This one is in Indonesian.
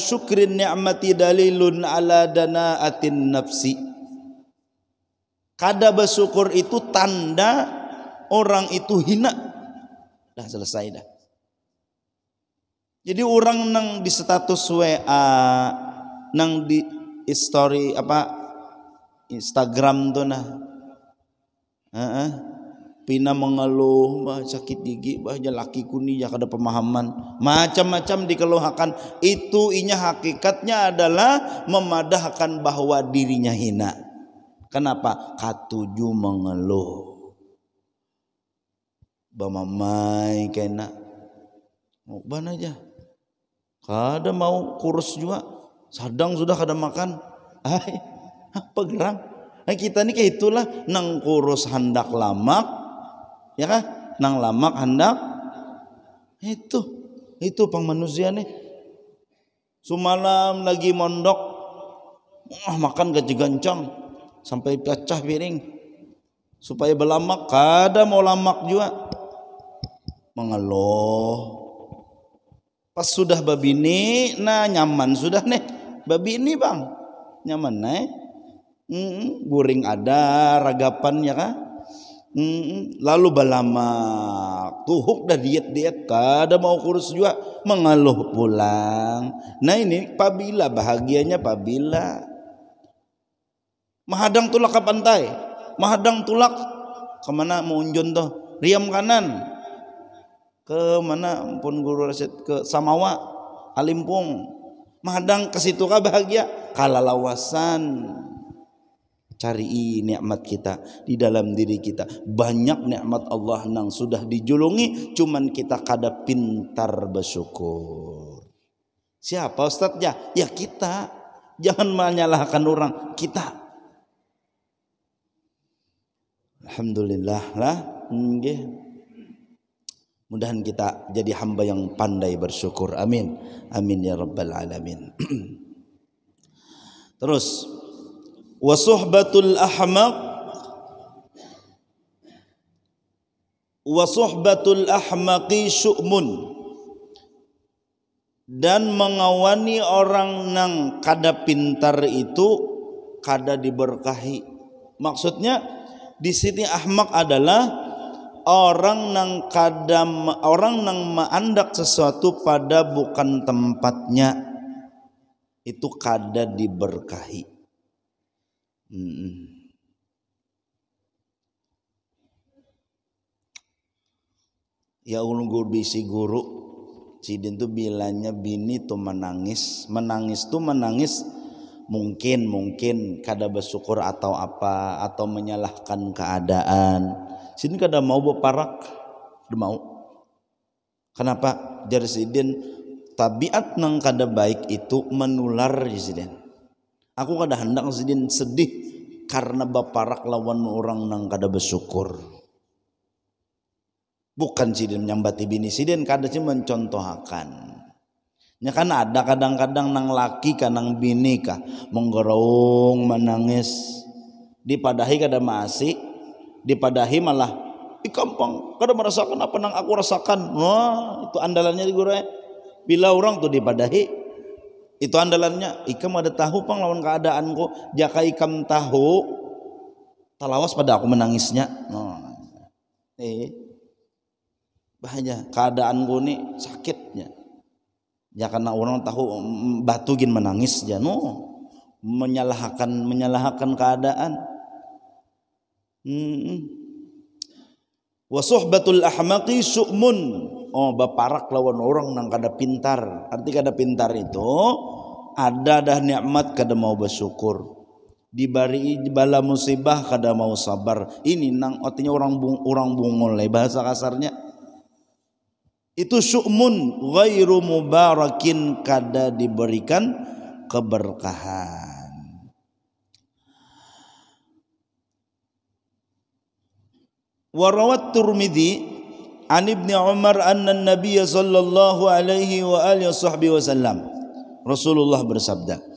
syukrin ni'mati dalilun ala dana atin nafsi kada bersyukur itu tanda orang itu hina dah selesai dah jadi orang nang di status WA nang di story apa Instagram tuh nah uh -uh pina mengeluh bah sakit gigi bah laki kuni ya kada pemahaman macam-macam dikeluhakan. itu inya hakikatnya adalah memadahkan bahwa dirinya hina kenapa katuju mengeluh bama bamamai kena ban aja kada mau kurus juga sadang sudah kada makan ay apa gerang nah kita nih kayak itulah nang kurus hendak lamak ya kan, nang lamak hendak itu itu pang manusia nih semalam lagi mondok oh, makan gaji gancang sampai pecah piring supaya belamak kada mau lamak juga mengeluh pas sudah babi ini nah nyaman sudah nih babi ini bang nyaman nih eh? mm, guring ada ragapan ya kan lalu balama tuhuk dah diet diet kada mau kurus juga mengeluh pulang. Nah ini pabila bahagianya pabila. Mahadang tulak ke pantai, mahadang tulak kemana mau unjun tuh? Riam kanan ke mana pun guru Rasid ke Samawa, Alimpung. Mahadang ke situ kah bahagia? Kalalawasan. lawasan Cari nikmat kita di dalam diri kita. Banyak nikmat Allah nang sudah dijulungi, cuman kita kada pintar bersyukur. Siapa ustadznya? Ya kita. Jangan menyalahkan orang, kita. Alhamdulillah lah. Nggih. Mudahan kita jadi hamba yang pandai bersyukur. Amin. Amin ya rabbal alamin. Terus wa suhbatul ahmaq wa suhbatul ahmaqi syu'mun dan mengawani orang nang kada pintar itu kada diberkahi maksudnya di sini ahmak adalah orang nang kada orang nang maandak sesuatu pada bukan tempatnya itu kada diberkahi Ya ulung Ya ulungur bisi guru Sidin tuh bilanya bini tuh menangis Menangis tuh menangis Mungkin mungkin kada bersyukur atau apa Atau menyalahkan keadaan Sidin kada mau beparak Kada mau Kenapa? Jadi Sidin tabiat nang kada baik itu menular Sidin aku kada hendak sedih sedih karena baparak lawan orang nang kada bersyukur bukan sidin menyambati bini sidin kada sih mencontohkan Ya kan ada kadang-kadang nang laki ka nang bini kah menggerung menangis dipadahi kada masih dipadahi malah ikampang kada merasakan apa nang aku rasakan wah itu andalannya di gue bila orang tuh dipadahi itu andalannya ikam ada tahu pang lawan keadaan keadaanku jaka ikam tahu talawas pada aku menangisnya no. Oh. eh bahaya keadaanku ni sakitnya ya karena orang tahu mm, batu gin menangis ya no menyalahkan menyalahkan keadaan hmm. Wa suhbatul ahmaqi su'mun. Oh, baparak lawan orang nang kada pintar. Arti kada pintar itu ada dah nikmat kada mau bersyukur. Dibari bala musibah kada mau sabar. Ini nang artinya orang bung, orang bungol ya, bahasa kasarnya. Itu su'mun ghairu mubarakin kada diberikan keberkahan. وروى الترمذي عن ابن عمر أن النبي صلى الله عليه وآله وصحبه وسلم رسول Rasulullah bersabda